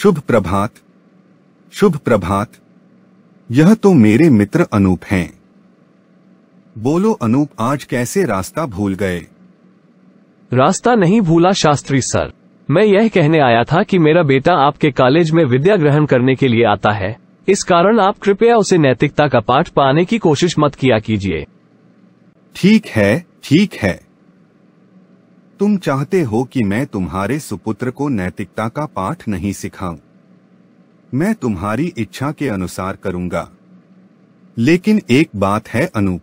शुभ प्रभात शुभ प्रभात यह तो मेरे मित्र अनूप हैं बोलो अनूप आज कैसे रास्ता भूल गए रास्ता नहीं भूला शास्त्री सर मैं यह कहने आया था कि मेरा बेटा आपके कॉलेज में विद्या ग्रहण करने के लिए आता है इस कारण आप कृपया उसे नैतिकता का पाठ पाने की कोशिश मत किया कीजिए ठीक है ठीक है तुम चाहते हो कि मैं तुम्हारे सुपुत्र को नैतिकता का पाठ नहीं सिखाऊं मैं तुम्हारी इच्छा के अनुसार करूंगा लेकिन एक बात है अनु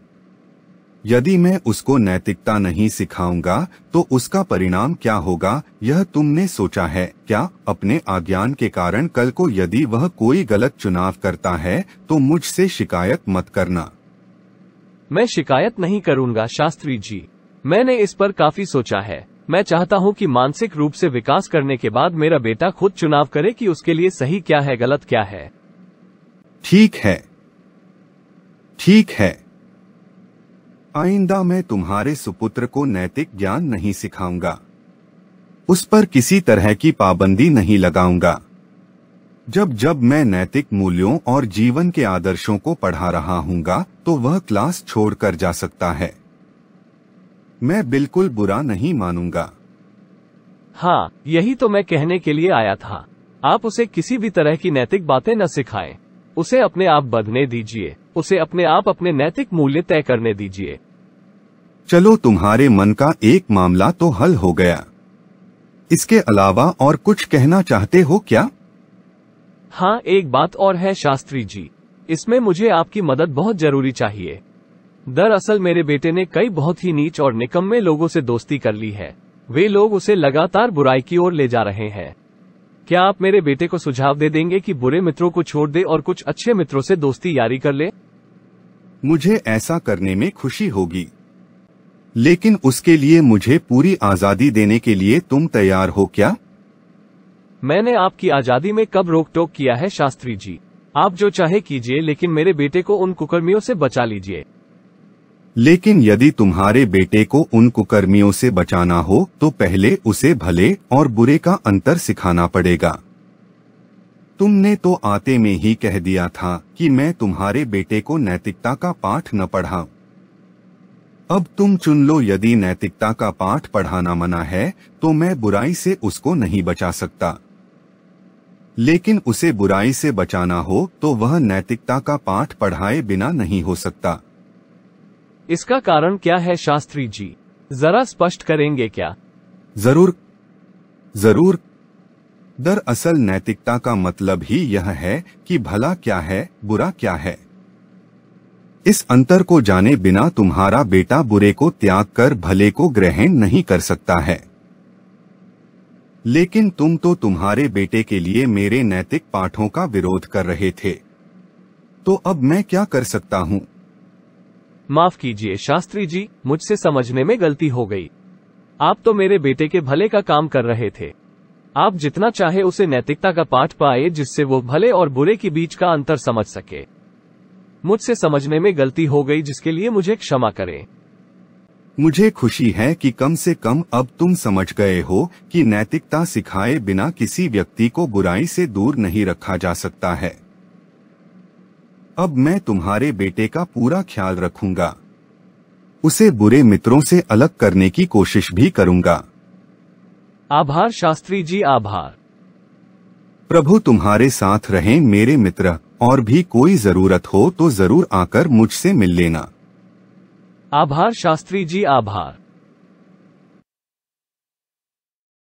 यदि मैं उसको नैतिकता नहीं सिखाऊंगा तो उसका परिणाम क्या होगा यह तुमने सोचा है क्या अपने आज्ञान के कारण कल को यदि वह कोई गलत चुनाव करता है तो मुझसे शिकायत मत करना मैं शिकायत नहीं करूंगा शास्त्री जी मैंने इस पर काफी सोचा है मैं चाहता हूं कि मानसिक रूप से विकास करने के बाद मेरा बेटा खुद चुनाव करे कि उसके लिए सही क्या है गलत क्या है ठीक है ठीक है आइंदा मैं तुम्हारे सुपुत्र को नैतिक ज्ञान नहीं सिखाऊंगा उस पर किसी तरह की पाबंदी नहीं लगाऊंगा जब जब मैं नैतिक मूल्यों और जीवन के आदर्शों को पढ़ा रहा हूँ तो वह क्लास छोड़कर जा सकता है मैं बिल्कुल बुरा नहीं मानूंगा हाँ यही तो मैं कहने के लिए आया था आप उसे किसी भी तरह की नैतिक बातें न सिखाएं। उसे अपने आप बदने दीजिए उसे अपने आप अपने नैतिक मूल्य तय करने दीजिए चलो तुम्हारे मन का एक मामला तो हल हो गया इसके अलावा और कुछ कहना चाहते हो क्या हाँ एक बात और है शास्त्री जी इसमें मुझे आपकी मदद बहुत जरूरी चाहिए दरअसल मेरे बेटे ने कई बहुत ही नीच और निकम्मे लोगों से दोस्ती कर ली है वे लोग उसे लगातार बुराई की ओर ले जा रहे हैं क्या आप मेरे बेटे को सुझाव दे देंगे कि बुरे मित्रों को छोड़ दे और कुछ अच्छे मित्रों से दोस्ती यारी कर ले मुझे ऐसा करने में खुशी होगी लेकिन उसके लिए मुझे पूरी आजादी देने के लिए तुम तैयार हो क्या मैंने आपकी आजादी में कब रोक टोक किया है शास्त्री जी आप जो चाहे कीजिए लेकिन मेरे बेटे को उन कुकर्मियों से बचा लीजिए लेकिन यदि तुम्हारे बेटे को उन कुकर्मियों से बचाना हो तो पहले उसे भले और बुरे का अंतर सिखाना पड़ेगा तुमने तो आते में ही कह दिया था कि मैं तुम्हारे बेटे को नैतिकता का पाठ न पढ़ा अब तुम चुन लो यदि नैतिकता का पाठ पढ़ाना मना है तो मैं बुराई से उसको नहीं बचा सकता लेकिन उसे बुराई से बचाना हो तो वह नैतिकता का पाठ पढ़ाए बिना नहीं हो सकता इसका कारण क्या है शास्त्री जी जरा स्पष्ट करेंगे क्या जरूर जरूर दरअसल नैतिकता का मतलब ही यह है कि भला क्या है बुरा क्या है इस अंतर को जाने बिना तुम्हारा बेटा बुरे को त्याग कर भले को ग्रहण नहीं कर सकता है लेकिन तुम तो तुम्हारे बेटे के लिए मेरे नैतिक पाठों का विरोध कर रहे थे तो अब मैं क्या कर सकता हूँ माफ कीजिए शास्त्री जी मुझसे समझने में गलती हो गई आप तो मेरे बेटे के भले का काम कर रहे थे आप जितना चाहे उसे नैतिकता का पाठ पाए जिससे वो भले और बुरे के बीच का अंतर समझ सके मुझसे समझने में गलती हो गई जिसके लिए मुझे क्षमा करें मुझे खुशी है कि कम से कम अब तुम समझ गए हो कि नैतिकता सिखाए बिना किसी व्यक्ति को बुराई से दूर नहीं रखा जा सकता है अब मैं तुम्हारे बेटे का पूरा ख्याल रखूंगा उसे बुरे मित्रों से अलग करने की कोशिश भी करूंगा आभार शास्त्री जी आभार प्रभु तुम्हारे साथ रहें मेरे मित्र और भी कोई जरूरत हो तो जरूर आकर मुझसे मिल लेना आभार शास्त्री जी आभार